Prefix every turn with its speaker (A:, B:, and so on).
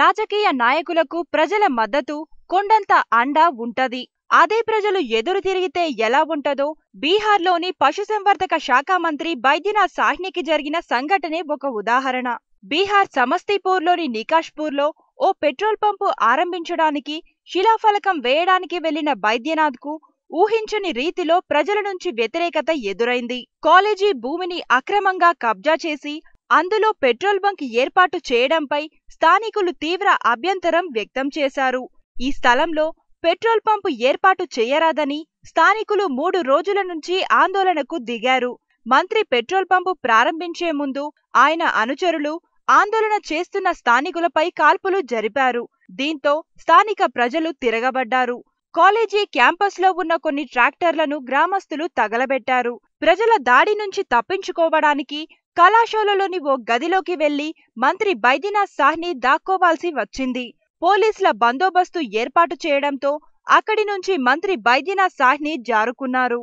A: రాజకీయ నాయకులకు ప్రజల మద్దతు కొండంత అండా ఉంటది అదే ప్రజలు ఎదురు తిరిగితే ఎలా ఉంటదో బీహార్లోని పశుసంవర్ధక శాఖ మంత్రి బైద్యనాథ్ సాహ్నికి జరిగిన సంఘటనే ఒక ఉదాహరణ బీహార్ సమస్తీపూర్లోని నికాష్పూర్లో ఓ పెట్రోల్ పంపు ఆరంభించడానికి శిలాఫలకం వేయడానికి వెళ్లిన బైద్యనాథ్కు ఊహించని రీతిలో ప్రజల నుంచి వ్యతిరేకత ఎదురైంది కాలేజీ భూమిని అక్రమంగా కబ్జా చేసి అందులో పెట్రోల్ బంక్ ఏర్పాటు చేయడంపై స్థానికులు తీవ్ర అభ్యంతరం వ్యక్తం చేశారు ఈ స్థలంలో పెట్రోల్ పంప్ ఏర్పాటు చేయరాదని స్థానికులు మూడు రోజుల నుంచి ఆందోళనకు దిగారు మంత్రి పెట్రోల్ పంపు ప్రారంభించే ముందు ఆయన అనుచరులు ఆందోళన చేస్తున్న స్థానికులపై కాల్పులు జరిపారు దీంతో స్థానిక ప్రజలు తిరగబడ్డారు కాలేజీ క్యాంపస్లో ఉన్న కొన్ని ట్రాక్టర్లను గ్రామస్తులు తగలబెట్టారు ప్రజల దాడి నుంచి తప్పించుకోవడానికి కళాశాలలోని ఓ గదిలోకి వెళ్లి మంత్రి బైద్యనాథ్ సాహ్ని దాక్కోవాల్సి వచ్చింది పోలీసుల బందోబస్తు ఏర్పాటు చేయడంతో అక్కడి నుంచి మంత్రి బైద్యనాథ్ సాహ్ని జారుకున్నారు